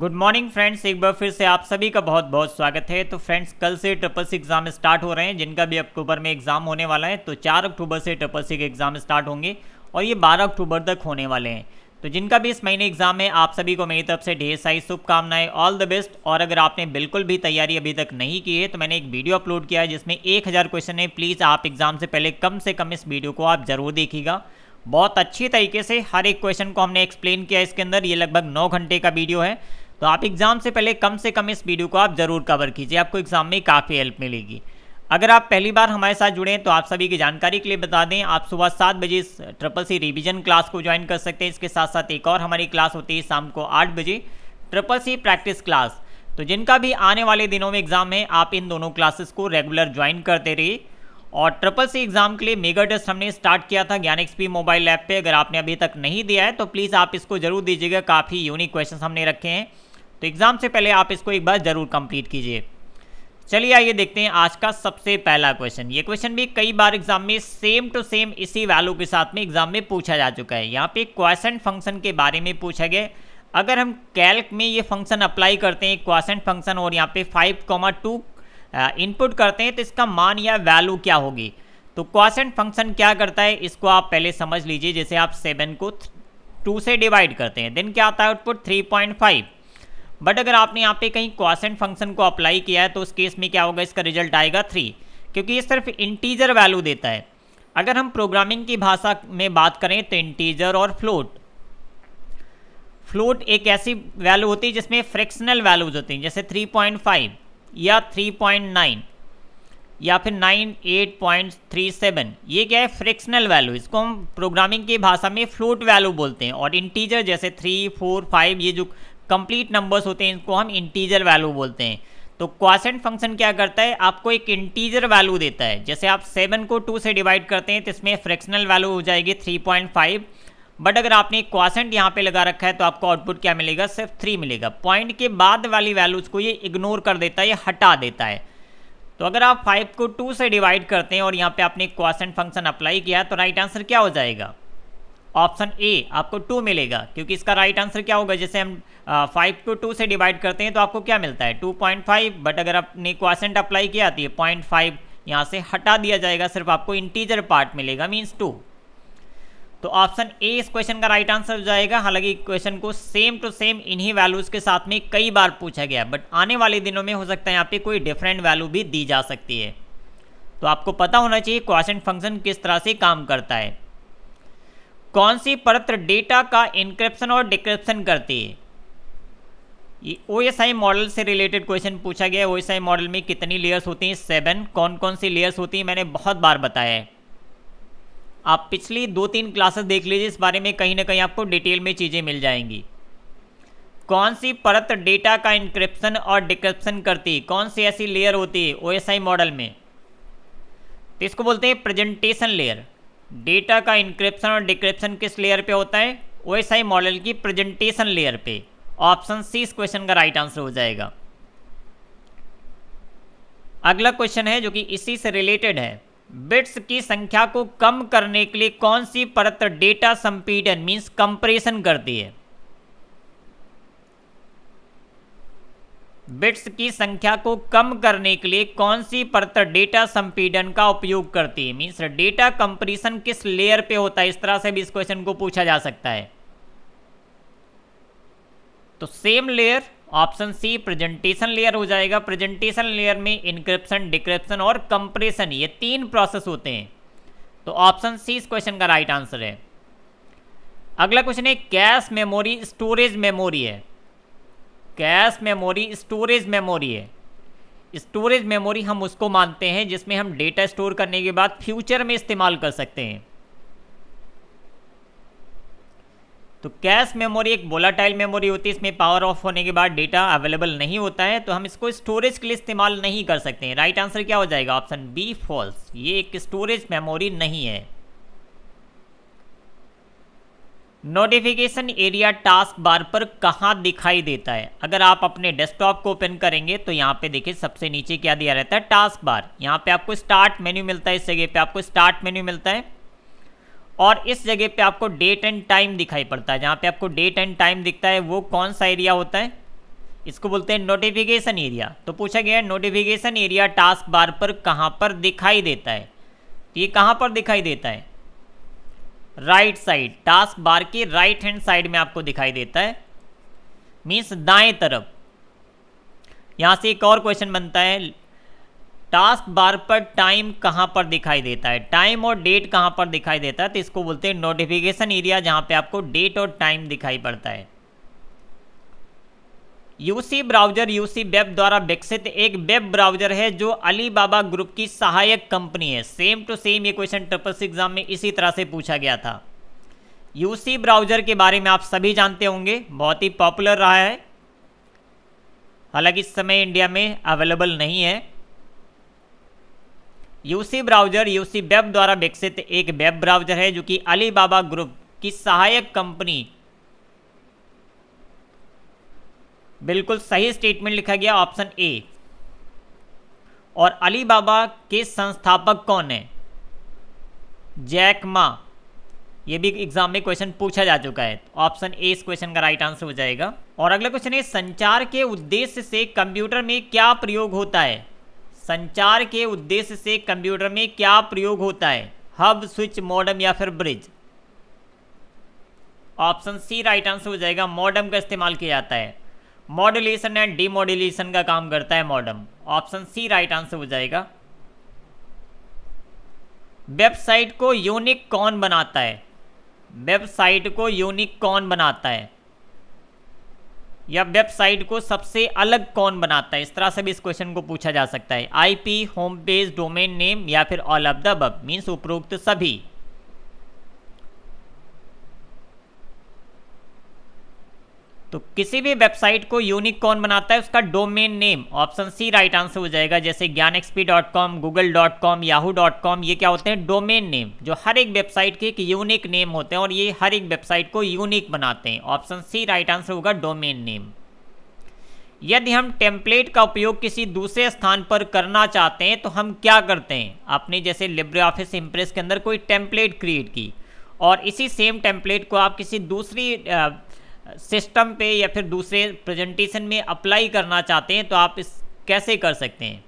good morning friends एक बार फिर से आप सभी का बहुत बहुत स्वागत है तो फ्रेंड्स कल से ट्रिपल सी एग्ज़ाम स्टार्ट हो रहे हैं जिनका भी अक्टूबर में एग्ज़ाम होने वाला है तो चार अक्टूबर से ट्रिपल सी के एग्ज़ाम स्टार्ट होंगे और ये बारह अक्टूबर तक होने वाले हैं तो जिनका भी इस महीने एग्ज़ाम है आप सभी को मेरी तरफ से ढेर सारी शुभकामनाएं ऑल द बेस्ट और अगर आपने बिल्कुल भी तैयारी अभी तक नहीं की है तो मैंने एक वीडियो अपलोड किया है जिसमें एक हज़ार क्वेश्चन है प्लीज़ आप एग्ज़ाम से पहले कम से कम इस वीडियो को आप ज़रूर देखिएगा बहुत अच्छी तरीके से हर एक क्वेश्चन को हमने एक्सप्लेन किया इसके अंदर ये लगभग नौ घंटे का वीडियो है तो आप एग्ज़ाम से पहले कम से कम इस वीडियो को आप ज़रूर कवर कीजिए आपको एग्ज़ाम में काफ़ी हेल्प मिलेगी अगर आप पहली बार हमारे साथ जुड़े हैं तो आप सभी की जानकारी के लिए बता दें आप सुबह सात बजे इस ट्रिपल सी रिविजन क्लास को ज्वाइन कर सकते हैं इसके साथ साथ एक और हमारी क्लास होती है शाम को आठ बजे ट्रिपल सी प्रैक्टिस क्लास तो जिनका भी आने वाले दिनों में एग्ज़ाम है आप इन दोनों क्लासेस को रेगुलर ज्वाइन करते रहिए और ट्रिपल सी एग्ज़ाम के लिए मेगा टेस्ट हमने स्टार्ट किया था ज्ञान एक्सपी मोबाइल ऐप पे अगर आपने अभी तक नहीं दिया है तो प्लीज़ आप इसको जरूर दीजिएगा काफ़ी यूनिक क्वेश्चन हमने रखे हैं तो एग्ज़ाम से पहले आप इसको एक बार ज़रूर कंप्लीट कीजिए चलिए आइए देखते हैं आज का सबसे पहला क्वेश्चन ये क्वेश्चन भी कई बार एग्जाम में सेम टू सेम इसी वैल्यू के साथ में एग्जाम में पूछा जा चुका है यहाँ पे क्वेश्चन फंक्शन के बारे में पूछा गया अगर हम कैल्क में ये फंक्शन अप्लाई करते हैं क्वेश्चन फंक्शन और यहाँ पे फाइव कॉमा टू इनपुट करते हैं तो इसका मान या वैल्यू क्या होगी तो क्वेश्चन फंक्शन क्या करता है इसको आप पहले समझ लीजिए जैसे आप सेवन को टू से डिवाइड करते हैं देन क्या आता है output three point five but अगर आपने यहाँ पे कहीं क्वासेंट फंक्शन को अप्लाई किया है तो उस केस में क्या होगा इसका रिजल्ट आएगा थ्री क्योंकि ये सिर्फ इंटीजर वैल्यू देता है अगर हम प्रोग्रामिंग की भाषा में बात करें तो इंटीजर और फ्लोट फ्लोट एक ऐसी वैल्यू होती है जिसमें फ्रैक्शनल वैल्यूज होती हैं जैसे 3.5 या 3.9 या फिर 98.37 ये क्या है फ्रैक्शनल वैल्यू इसको हम प्रोग्रामिंग की भाषा में फ्लोट वैल्यू बोलते हैं और इंटीजर जैसे 3, 4, 5 ये जो कंप्लीट नंबर्स होते हैं इनको हम इंटीजर वैल्यू बोलते हैं तो क्वासेंट फंक्शन क्या करता है आपको एक इंटीजर वैल्यू देता है जैसे आप सेवन को टू से डिवाइड करते हैं तो इसमें फ्रैक्शनल वैल्यू हो जाएगी थ्री पॉइंट फाइव बट अगर आपने क्वासेंट यहाँ पे लगा रखा है तो आपको आउटपुट क्या मिलेगा सिर्फ थ्री मिलेगा पॉइंट के बाद वाली वैल्यूज़ को ये इग्नोर कर देता है ये हटा देता है तो अगर आप फाइव को टू से डिवाइड करते हैं और यहाँ पर आपने क्वासेंट फंक्शन अप्लाई किया तो राइट आंसर क्या हो जाएगा ऑप्शन ए आपको टू मिलेगा क्योंकि इसका राइट right आंसर क्या होगा जैसे हम फाइव को टू से डिवाइड करते हैं तो आपको क्या मिलता है टू पॉइंट फाइव बट अगर आपने क्वासेंट अप्लाई किया आती है पॉइंट फाइव यहाँ से हटा दिया जाएगा सिर्फ आपको इंटीजर पार्ट मिलेगा मीन्स टू तो ऑप्शन ए इस क्वेश्चन का राइट आंसर हो जाएगा हालांकि क्वेश्चन को सेम टू सेम इन्हीं वैल्यूज के साथ में कई बार पूछा गया बट आने वाले दिनों में हो सकता है यहाँ पे कोई डिफरेंट वैल्यू भी दी जा सकती है तो आपको पता होना चाहिए क्वासेंट फंक्शन किस तरह से काम करता है कौन सी परत डेटा का इंक्रिप्शन और डिक्रिप्शन करती है ओ एस आई मॉडल से रिलेटेड क्वेश्चन पूछा गया है ओ एस आई मॉडल में कितनी लेयर्स होती हैं सेवन कौन कौन सी लेयर्स होती हैं मैंने बहुत बार बताया है आप पिछली दो तीन क्लासेस देख लीजिए इस बारे में कहीं ना कहीं आपको डिटेल में चीज़ें मिल जाएंगी कौन सी परत डेटा का इंक्रिप्शन और डिक्रिप्शन करती कौन सी ऐसी लेयर होती है ओ एस आई मॉडल में तो इसको बोलते हैं प्रेजेंटेशन लेयर डेटा का इंक्रिप्शन और डिक्रिप्शन किस लेयर पे होता है ओएसआई मॉडल की प्रेजेंटेशन लेयर पे ऑप्शन सी इस क्वेश्चन का राइट आंसर हो जाएगा अगला क्वेश्चन है जो कि इसी से रिलेटेड है बिट्स की संख्या को कम करने के लिए कौन सी परत डेटा संपीडन मीन्स कंप्रेशन करती है बिट्स की संख्या को कम करने के लिए कौन सी परत डेटा संपीडन का उपयोग करती है मीन्स डेटा कंप्रेशन किस लेयर पे होता है इस तरह से भी इस क्वेश्चन को पूछा जा सकता है तो same layer option C presentation layer हो जाएगा प्रेजेंटेशन लेयर में इनक्रिप्शन डिक्रिप्शन और कंप्रेशन ये तीन प्रोसेस होते हैं तो ऑप्शन सी इस क्वेश्चन का राइट आंसर है अगला क्वेश्चन है कैश मेमोरी स्टोरेज मेमोरी है कैश मेमोरी स्टोरेज मेमोरी है स्टोरेज मेमोरी हम उसको मानते हैं जिसमें हम डेटा स्टोर करने के बाद फ्यूचर में इस्तेमाल कर सकते हैं तो कैश मेमोरी एक बोलाटाइल मेमोरी होती है इसमें पावर ऑफ होने के बाद डेटा अवेलेबल नहीं होता है तो हम इसको स्टोरेज के लिए इस्तेमाल नहीं कर सकते हैं राइट आंसर क्या हो जाएगा ऑप्शन बी फॉल्स ये एक स्टोरेज मेमोरी नहीं है नोटिफिकेशन एरिया टास्क बार पर कहाँ दिखाई देता है अगर आप अपने डेस्कटॉप को ओपन करेंगे तो यहाँ पे देखिए सबसे नीचे क्या दिया रहता है टास्क बार यहाँ पे आपको स्टार्ट मेन्यू मिलता है इस जगह पे आपको स्टार्ट मेन्यू मिलता है और इस जगह पे आपको डेट एंड टाइम दिखाई पड़ता है जहाँ पे आपको डेट एंड टाइम दिखता है वो कौन सा एरिया होता है इसको बोलते हैं नोटिफिकेशन एरिया तो पूछा गया है नोटिफिकेशन एरिया टास्क बार पर कहाँ पर दिखाई देता है तो ये कहाँ पर दिखाई देता है राइट साइड टास्क बार के राइट हैंड साइड में आपको दिखाई देता है मीन्स दाएं तरफ यहां से एक और क्वेश्चन बनता है टास्क बार पर टाइम कहां पर दिखाई देता है टाइम और डेट कहां पर दिखाई देता है तो इसको बोलते हैं नोटिफिकेशन एरिया जहां पे आपको डेट और टाइम दिखाई पड़ता है यूसी ब्राउजर यूसी वेब द्वारा विकसित एक वेब ब्राउजर है जो अलीबाबा ग्रुप की सहायक कंपनी है सेम टू सेम ये क्वेश्चन ट्रिपल सी एग्जाम में इसी तरह से पूछा गया था यूसी ब्राउजर के बारे में आप सभी जानते होंगे बहुत ही पॉपुलर रहा है हालांकि इस समय इंडिया में अवेलेबल नहीं है यूसी ब्राउजर यूसी वेब द्वारा विकसित एक वेब ब्राउजर है जो कि अलीबाबा ग्रुप की सहायक कंपनी बिल्कुल सही स्टेटमेंट लिखा गया ऑप्शन ए और अलीबाबा के संस्थापक कौन है जैक मा ये भी एग्जाम में क्वेश्चन पूछा जा चुका है ऑप्शन ए इस क्वेश्चन का राइट आंसर हो जाएगा और अगला क्वेश्चन है संचार के उद्देश्य से कंप्यूटर में क्या प्रयोग होता है संचार के उद्देश्य से कंप्यूटर में क्या प्रयोग होता है हब स्विच मॉडम या फिर bridge option C right answer हो जाएगा मॉडम का इस्तेमाल किया जाता है मॉड्यूलेशन एंड डीमोड्यूलेशन का काम करता है modem option C right answer हो जाएगा वेबसाइट को यूनिक कौन बनाता है वेबसाइट को यूनिक कौन बनाता है या वेबसाइट को सबसे अलग कौन बनाता है इस तरह से भी इस क्वेश्चन को पूछा जा सकता है IP home page domain name या फिर all of the above means उपरोक्त सभी तो किसी भी वेबसाइट को यूनिक कौन बनाता है उसका domain name option C right answer हो जाएगा जैसे Gyan XP dot com Google dot com Yahoo dot com ये क्या होते हैं डोमेन नेम जो हर एक वेबसाइट के एक यूनिक नेम होते हैं और ये हर एक वेबसाइट को यूनिक बनाते हैं ऑप्शन सी राइट आंसर होगा डोमेन नेम यदि हम टेम्पलेट का उपयोग किसी दूसरे स्थान पर करना चाहते हैं तो हम क्या करते हैं आपने जैसे लिब्रे ऑफिस इम्प्रेस के अंदर कोई टेम्पलेट क्रिएट की और इसी सेम टेम्पलेट को आप किसी दूसरी सिस्टम पे या फिर दूसरे प्रेजेंटेशन में अप्लाई करना चाहते हैं तो आप इस कैसे कर सकते हैं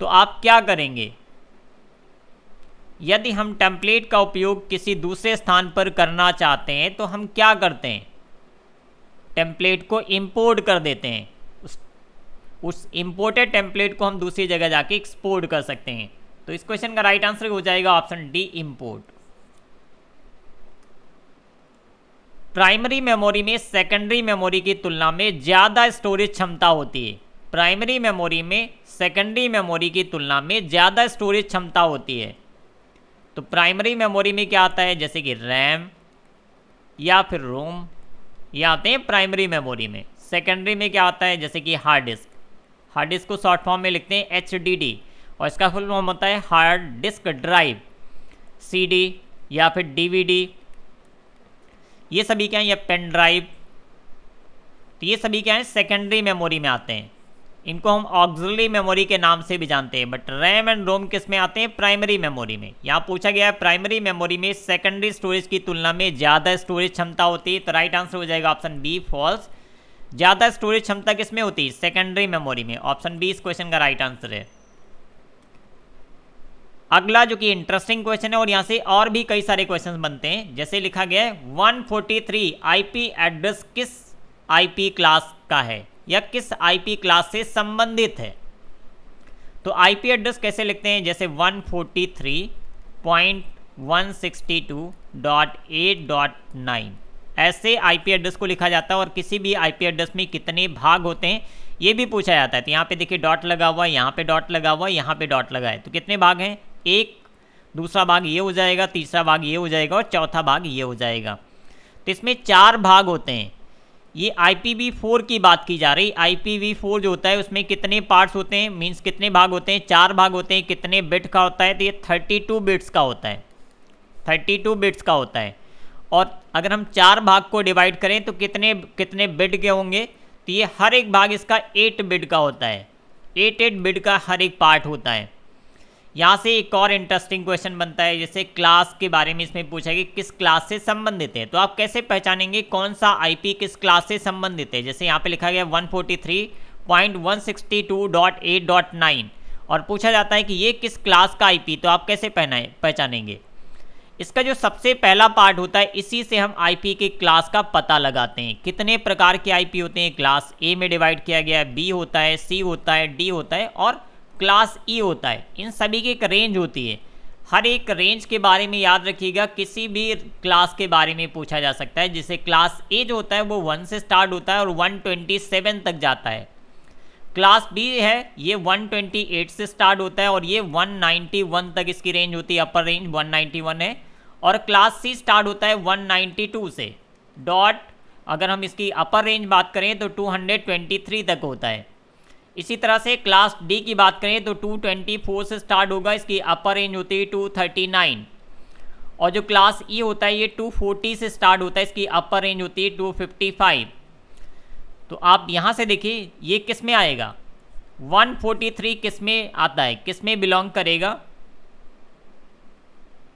तो आप क्या करेंगे यदि हम टेम्पलेट का उपयोग किसी दूसरे स्थान पर करना चाहते हैं तो हम क्या करते हैं टेम्पलेट को इंपोर्ट कर देते हैं उस उस इम्पोर्टेड टेम्पलेट को हम दूसरी जगह जाके एक्सपोर्ट कर सकते हैं तो इस क्वेश्चन का राइट आंसर हो जाएगा option D import primary memory में सेकेंडरी मेमोरी की तुलना में ज़्यादा स्टोरेज क्षमता होती है प्राइमरी मेमोरी में सेकेंडरी मेमोरी की तुलना में ज़्यादा स्टोरेज क्षमता होती है तो प्राइमरी मेमोरी में क्या आता है जैसे कि रैम या फिर रोम ये आते हैं प्राइमरी मेमोरी में सेकेंडरी में क्या आता है जैसे कि हार्ड डिस्क हार्ड डिस्क को शॉर्ट फॉर्म में लिखते हैं एच और इसका फुल फॉर्म होता है हार्ड डिस्क ड्राइव सी या फिर डी ये सभी क्या हैं ये पेन ड्राइव तो ये सभी क्या हैं सेकेंडरी मेमोरी में आते हैं इनको हम ऑक्सिलरी मेमोरी के नाम से भी जानते हैं बट रैम एंड रोम किस में आते हैं प्राइमरी मेमोरी में यहाँ पूछा गया है प्राइमरी मेमोरी में सेकेंडरी स्टोरेज की तुलना में ज़्यादा स्टोरेज क्षमता होती है तो राइट आंसर हो जाएगा ऑप्शन बी फॉल्स ज़्यादा स्टोरेज क्षमता किस में होती है सेकेंडरी मेमोरी में ऑप्शन बी इस क्वेश्चन का राइट आंसर है अगला जो कि इंटरेस्टिंग क्वेश्चन है और यहाँ से और भी कई सारे क्वेश्चन बनते हैं जैसे लिखा गया है 143 आईपी एड्रेस किस आई क्लास का है या किस आई क्लास से संबंधित है तो आईपी एड्रेस कैसे लिखते हैं जैसे 143.162.8.9 ऐसे आईपी एड्रेस को लिखा जाता है और किसी भी आईपी एड्रेस में कितने भाग होते हैं ये भी पूछा जाता है तो यहाँ पे देखिए डॉट लगा हुआ है यहाँ पे डॉट लगा हुआ है यहाँ पे डॉट लगा है तो कितने भाग हैं एक दूसरा भाग ये हो जाएगा तीसरा भाग ये हो जाएगा और चौथा भाग ये हो जाएगा तो इसमें चार भाग होते हैं ये फोर की बात की जा रही फोर जो होता है उसमें कितने पार्ट्स होते हैं मीन्स कितने भाग होते हैं चार भाग होते हैं कितने बिट का होता है तो ये टू बिट्स का होता है टू बिट्स का होता है और अगर हम चार भाग को डिवाइड करें तो कितने कितने बिट के होंगे तो ये हर एक भाग इसका एट बिट का होता है एट एट बिट का हर एक पार्ट होता है यहाँ से एक और इंटरेस्टिंग क्वेश्चन बनता है जैसे क्लास के बारे में इसमें पूछा कि किस क्लास से संबंधित है तो आप कैसे पहचानेंगे कौन सा आईपी किस क्लास से संबंधित है जैसे यहाँ पे लिखा गया 143.162.8.9 और पूछा जाता है कि ये किस क्लास का आईपी तो आप कैसे पहनाए पहचानेंगे इसका जो सबसे पहला पार्ट होता है इसी से हम आईपी के क्लास का पता लगाते हैं कितने प्रकार के आईपी होते हैं क्लास ए में डिवाइड किया गया है बी होता है सी होता है डी होता है और क्लास ई e होता है इन सभी की एक रेंज होती है हर एक रेंज के बारे में याद रखिएगा किसी भी क्लास के बारे में पूछा जा सकता है जिसे क्लास ए जो होता है वो वन से स्टार्ट होता है और वन ट्वेंटी सेवन तक जाता है क्लास बी है ये वन ट्वेंटी एट से स्टार्ट होता है और ये वन नाइन्टी वन तक इसकी रेंज होती है upper range one ninety one है और क्लास सी स्टार्ट होता है वन नाइन्टी टू से डॉट अगर हम इसकी अपर रेंज बात करें तो टू हंड्रेड ट्वेंटी थ्री तक होता है इसी तरह से क्लास डी की बात करें तो 224 से स्टार्ट होगा इसकी अपर रेंज होती है 239 और जो क्लास ई e होता है ये 240 से स्टार्ट होता है इसकी अपर रेंज होती है 255 तो आप यहाँ से देखिए ये किस में आएगा 143 किस में आता है किस में बिलोंग करेगा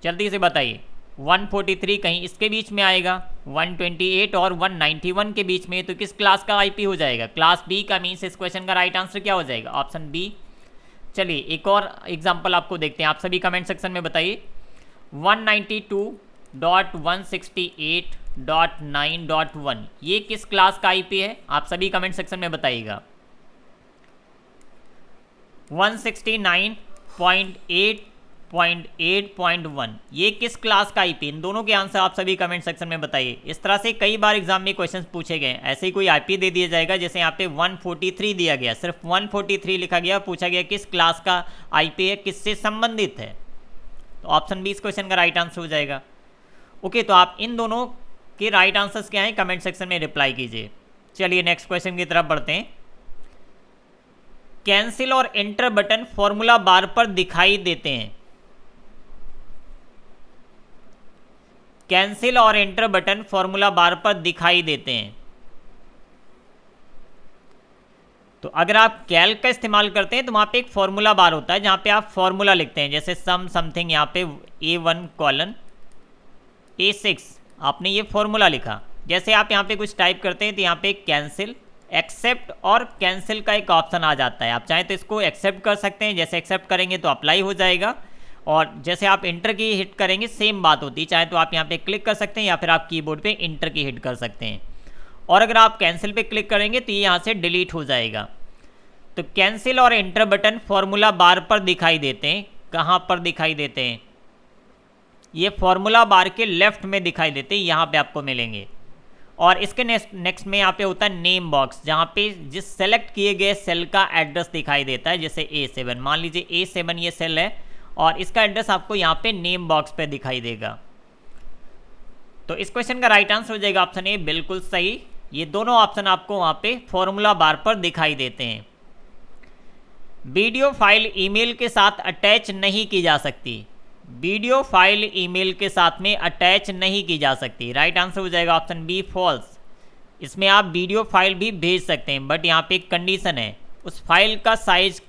जल्दी से बताइए 143 कहीं इसके बीच में आएगा 128 और 191 के बीच में तो किस क्लास का आईपी हो जाएगा क्लास बी का मीन्स इस क्वेश्चन का राइट आंसर क्या हो जाएगा ऑप्शन बी चलिए एक और एग्जाम्पल आपको देखते हैं आप सभी कमेंट सेक्शन में बताइए 192.168.9.1 ये किस क्लास का आईपी है आप सभी कमेंट सेक्शन में बताइएगा 169.8 वन ये किस क्लास का आईपी इन दोनों के आंसर आप सभी कमेंट सेक्शन में बताइए इस तरह से कई बार एग्जाम में क्वेश्चंस पूछे गए ऐसे ही कोई आईपी दे दिया जाएगा जैसे यहाँ पे 143 दिया गया सिर्फ 143 लिखा गया पूछा गया किस क्लास का आईपी है किससे संबंधित है तो ऑप्शन बी इस क्वेश्चन का राइट आंसर हो जाएगा ओके तो आप इन दोनों के राइट आंसर्स क्या हैं कमेंट सेक्शन में रिप्लाई कीजिए चलिए नेक्स्ट क्वेश्चन की तरफ बढ़ते हैं कैंसिल और एंटर बटन फॉर्मूला बार पर दिखाई देते हैं कैंसिल और एंटर बटन फॉर्मूला बार पर दिखाई देते हैं तो अगर आप कैल का इस्तेमाल करते हैं तो वहाँ पे एक फॉर्मूला बार होता है जहाँ पे आप फॉर्मूला लिखते हैं जैसे सम समथिंग यहाँ पे A one colon A six आपने ये फॉर्मूला लिखा जैसे आप यहाँ पे कुछ टाइप करते हैं तो यहाँ पे कैंसिल एक्सेप्ट और कैंसिल का एक ऑप्शन आ जाता है आप चाहें तो इसको एक्सेप्ट कर सकते हैं जैसे एक्सेप्ट करेंगे तो अप्लाई हो जाएगा और जैसे आप इंटर की हिट करेंगे सेम बात होती है चाहे तो आप यहाँ पे क्लिक कर सकते हैं या फिर आप कीबोर्ड पे इंटर की हिट कर सकते हैं और अगर आप कैंसिल पे क्लिक करेंगे तो ये यहाँ से डिलीट हो जाएगा तो कैंसिल और इंटर बटन फॉर्मूला बार पर दिखाई देते हैं कहाँ पर दिखाई देते हैं ये फॉर्मूला बार के लेफ्ट में दिखाई देते हैं यहाँ पर आपको मिलेंगे और इसके नेक्स्ट नेक्स्ट में यहाँ पे होता है नेम बॉक्स जहाँ पे जिस सेलेक्ट किए गए सेल का एड्रेस दिखाई देता है जैसे ए सेवन मान लीजिए ए सेवन ये सेल है और इसका एड्रेस आपको यहाँ पे नेम बॉक्स पे दिखाई देगा तो इस क्वेश्चन का राइट आंसर हो जाएगा ऑप्शन ए बिल्कुल सही ये दोनों ऑप्शन आपको वहाँ पे फॉर्मूला बार पर दिखाई देते हैं वीडियो फाइल ईमेल के साथ अटैच नहीं की जा सकती वीडियो फाइल ईमेल के साथ में अटैच नहीं की जा सकती राइट आंसर हो जाएगा ऑप्शन बी फॉल्स इसमें आप वीडियो फाइल भी भेज सकते हैं बट यहाँ पे एक कंडीशन है उस फाइल का साइज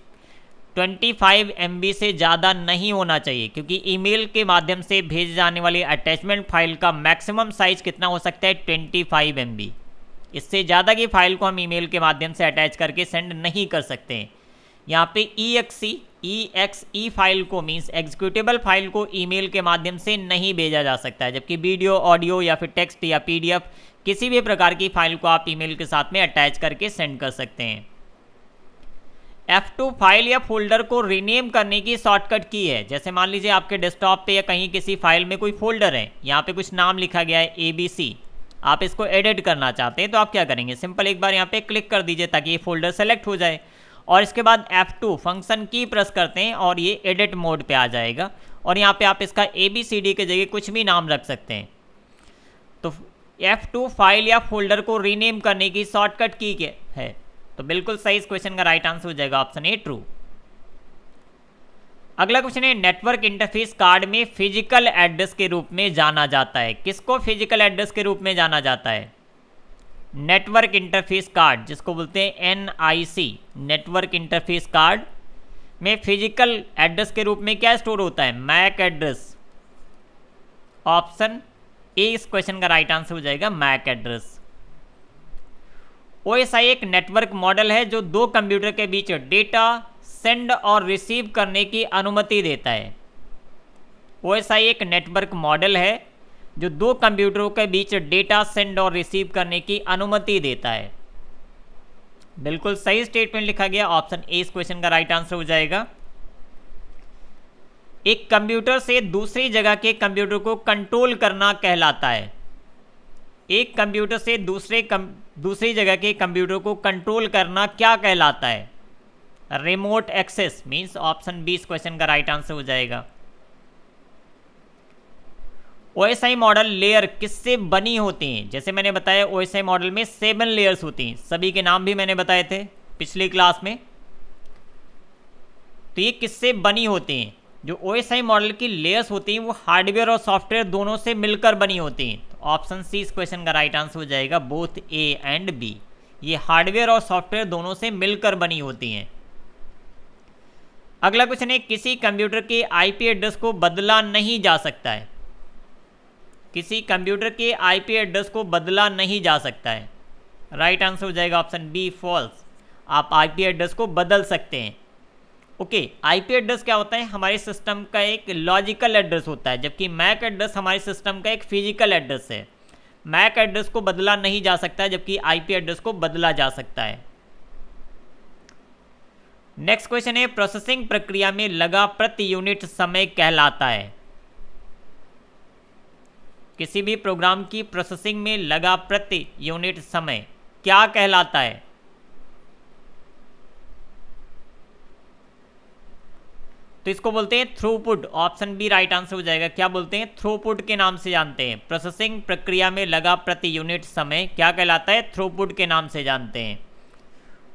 25 एम से ज़्यादा नहीं होना चाहिए क्योंकि ईमेल के माध्यम से भेजे जाने वाली अटैचमेंट फाइल का मैक्सिमम साइज कितना हो सकता है 25 फाइव इससे ज़्यादा की फाइल को हम ईमेल के माध्यम से अटैच करके सेंड नहीं कर सकते हैं यहाँ पे E X C E X E file को मीन्स एग्जीक्यूटेबल फाइल को ईमेल के माध्यम से नहीं भेजा जा सकता है जबकि वीडियो ऑडियो या फिर टेक्स्ट या एफ किसी भी प्रकार की फाइल को आप मेल के साथ में अटैच करके सेंड कर सकते हैं F2 फाइल या फोल्डर को रीनेम करने की शॉर्टकट की है जैसे मान लीजिए आपके डेस्कटॉप पे या कहीं किसी फाइल में कोई फोल्डर है यहाँ पे कुछ नाम लिखा गया है ए बी सी आप इसको एडिट करना चाहते हैं तो आप क्या करेंगे सिंपल एक बार यहाँ पे क्लिक कर दीजिए ताकि ये फोल्डर सेलेक्ट हो जाए और इसके बाद F2 फंक्शन की प्रेस करते हैं और ये एडिट मोड पर आ जाएगा और यहाँ पर आप इसका ए बी सी डी के जगह कुछ भी नाम रख सकते हैं तो टू फाइल या फोल्डर को रीनेम करने की शॉर्टकट की है तो बिल्कुल सही इस क्वेश्चन का राइट आंसर हो जाएगा ऑप्शन ए ट्रू अगला क्वेश्चन है नेटवर्क इंटरफेस कार्ड में फिजिकल एड्रेस के रूप में जाना जाता है किसको फिजिकल एड्रेस के रूप में जाना जाता है नेटवर्क इंटरफेस कार्ड जिसको बोलते हैं एन नेटवर्क इंटरफेस कार्ड में फिजिकल एड्रेस के रूप में क्या स्टोर होता है मैक एड्रेस ऑप्शन ए इस क्वेश्चन का राइट आंसर हो जाएगा मैक एड्रेस ओ एक नेटवर्क मॉडल है जो दो कंप्यूटर के बीच डेटा सेंड और रिसीव करने की अनुमति देता है ओ एक नेटवर्क मॉडल है जो दो कंप्यूटरों के बीच डेटा सेंड और रिसीव करने की अनुमति देता है बिल्कुल सही स्टेटमेंट लिखा गया ऑप्शन ए इस क्वेश्चन का राइट आंसर हो जाएगा एक कंप्यूटर से दूसरी जगह के कंप्यूटर को कंट्रोल करना कहलाता है एक कंप्यूटर से दूसरे कम दूसरी जगह के कंप्यूटर को कंट्रोल करना क्या कहलाता है remote access means option B इस क्वेश्चन का राइट आंसर हो जाएगा ओएसआई मॉडल लेयर किससे बनी होती हैं जैसे मैंने बताया ओएसआई मॉडल में सेवन लेयर्स होती हैं सभी के नाम भी मैंने बताए थे पिछली क्लास में तो ये किससे बनी होती हैं जो ओ मॉडल की लेयर्स होती हैं वो हार्डवेयर और सॉफ्टवेयर दोनों से मिलकर बनी होती हैं तो ऑप्शन सी इस क्वेश्चन का राइट आंसर हो जाएगा बोथ ए एंड बी ये हार्डवेयर और सॉफ्टवेयर दोनों से मिलकर बनी होती हैं अगला क्वेश्चन है किसी कंप्यूटर के आईपी एड्रेस को बदला नहीं जा सकता है किसी कंप्यूटर के आईपी एड्रेस को बदला नहीं जा सकता है राइट आंसर हो जाएगा ऑप्शन बी फॉल्स आप आईपी एड्रेस को बदल सकते हैं ओके आईपी एड्रेस क्या होता है हमारे सिस्टम का एक लॉजिकल एड्रेस होता है जबकि मैक एड्रेस हमारे सिस्टम का एक फिजिकल एड्रेस है मैक एड्रेस को बदला नहीं जा सकता जबकि आईपी एड्रेस को बदला जा सकता है नेक्स्ट क्वेश्चन है प्रोसेसिंग प्रक्रिया में लगा प्रति यूनिट समय कहलाता है किसी भी प्रोग्राम की प्रोसेसिंग में लगा प्रति यूनिट समय क्या कहलाता है तो इसको बोलते हैं throughput option B right answer हो जाएगा क्या बोलते हैं थ्रूपुट के नाम से जानते हैं प्रोसेसिंग प्रक्रिया में लगा प्रति यूनिट समय क्या कहलाता है थ्रूपुट के नाम से जानते हैं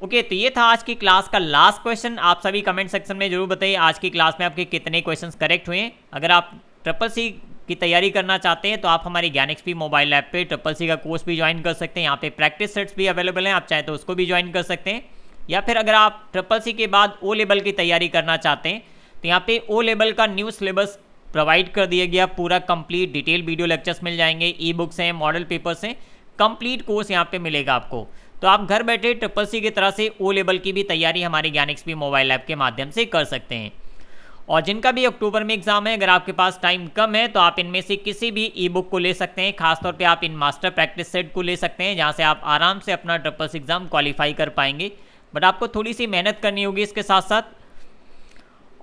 ओके okay, तो ये था आज की क्लास का लास्ट क्वेश्चन आप सभी कमेंट सेक्शन में जरूर बताइए आज की क्लास में आपके कितने क्वेश्चंस करेक्ट हुए अगर आप ट्रिपल सी की तैयारी करना चाहते हैं तो आप हमारी गैनिक्स भी मोबाइल ऐप पे ट्रिपल सी का कोर्स भी ज्वाइन कर सकते हैं यहाँ पे प्रैक्टिस सेट्स भी अवेलेबल हैं आप चाहें तो उसको भी ज्वाइन कर सकते हैं या फिर अगर आप ट्रिपल सी के बाद ओ लेवल की तैयारी करना चाहते हैं यहाँ पे ओ लेवल का न्यू सिलेबस प्रोवाइड कर दिया गया पूरा कंप्लीट डिटेल वीडियो लेक्चर्स मिल जाएंगे ई बुक्स हैं मॉडल पेपर्स हैं कंप्लीट कोर्स यहाँ पे मिलेगा आपको तो आप घर बैठे ट्रिपल सी की तरह से ओ लेवल की भी तैयारी हमारे ज्ञान एक्सपी मोबाइल ऐप के माध्यम से कर सकते हैं और जिनका भी अक्टूबर में एग्जाम है अगर आपके पास टाइम कम है तो आप इनमें से किसी भी ई बुक को ले सकते हैं खासतौर पर आप इन मास्टर प्रैक्टिस सेट को ले सकते हैं जहाँ से आप आराम से अपना ट्रिपल सी एग्जाम क्वालिफाई कर पाएंगे बट आपको थोड़ी सी मेहनत करनी होगी इसके साथ साथ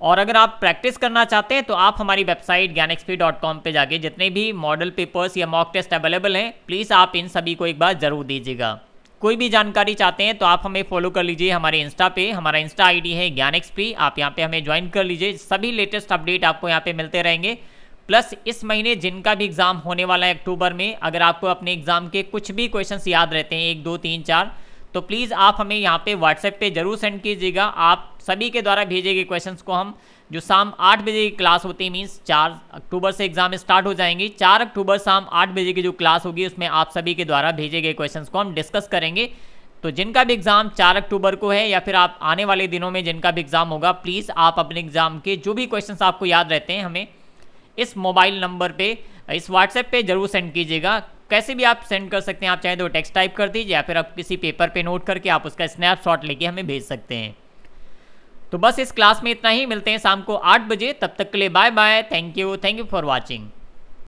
और अगर आप प्रैक्टिस करना चाहते हैं तो आप हमारी वेबसाइट ज्ञान एक्सपी डॉट कॉम पर जाके जितने भी मॉडल पेपर्स या मॉक टेस्ट अवेलेबल हैं प्लीज़ आप इन सभी को एक बार ज़रूर दीजिएगा कोई भी जानकारी चाहते हैं तो आप हमें फॉलो कर लीजिए हमारे इंस्टा पे हमारा इंस्टा आईडी है ज्ञान एक्सपी आप यहाँ पे हमें ज्वाइन कर लीजिए सभी लेटेस्ट अपडेट आपको यहाँ पे मिलते रहेंगे प्लस इस महीने जिनका भी एग्ज़ाम होने वाला है अक्टूबर में अगर आपको अपने एग्ज़ाम के कुछ भी क्वेश्चन याद रहते हैं एक दो तीन चार तो प्लीज़ आप हमें यहाँ पे व्हाट्सएप पे जरूर सेंड कीजिएगा आप सभी के द्वारा भेजे गए क्वेश्चंस को हम जो शाम आठ बजे की क्लास होती है मीन्स चार अक्टूबर से एग्जाम स्टार्ट हो जाएंगी चार अक्टूबर शाम आठ बजे की जो क्लास होगी उसमें आप सभी के द्वारा भेजे गए क्वेश्चन को हम डिस्कस करेंगे तो जिनका भी एग्ज़ाम चार अक्टूबर को है या फिर आप आने वाले दिनों में जिनका भी एग्ज़ाम होगा प्लीज़ आप अपने एग्ज़ाम के जो भी क्वेश्चन आपको याद रहते हैं हमें इस मोबाइल नंबर पर इस व्हाट्सएप पे जरूर सेंड कीजिएगा कैसे भी आप सेंड कर सकते हैं आप चाहे तो टेक्स्ट टाइप कर दीजिए या फिर आप किसी पेपर पे नोट करके आप उसका स्नैपशॉट लेके हमें भेज सकते हैं तो बस इस क्लास में इतना ही मिलते हैं शाम को आठ बजे तब तक के लिए bye bye thank you thank you for watching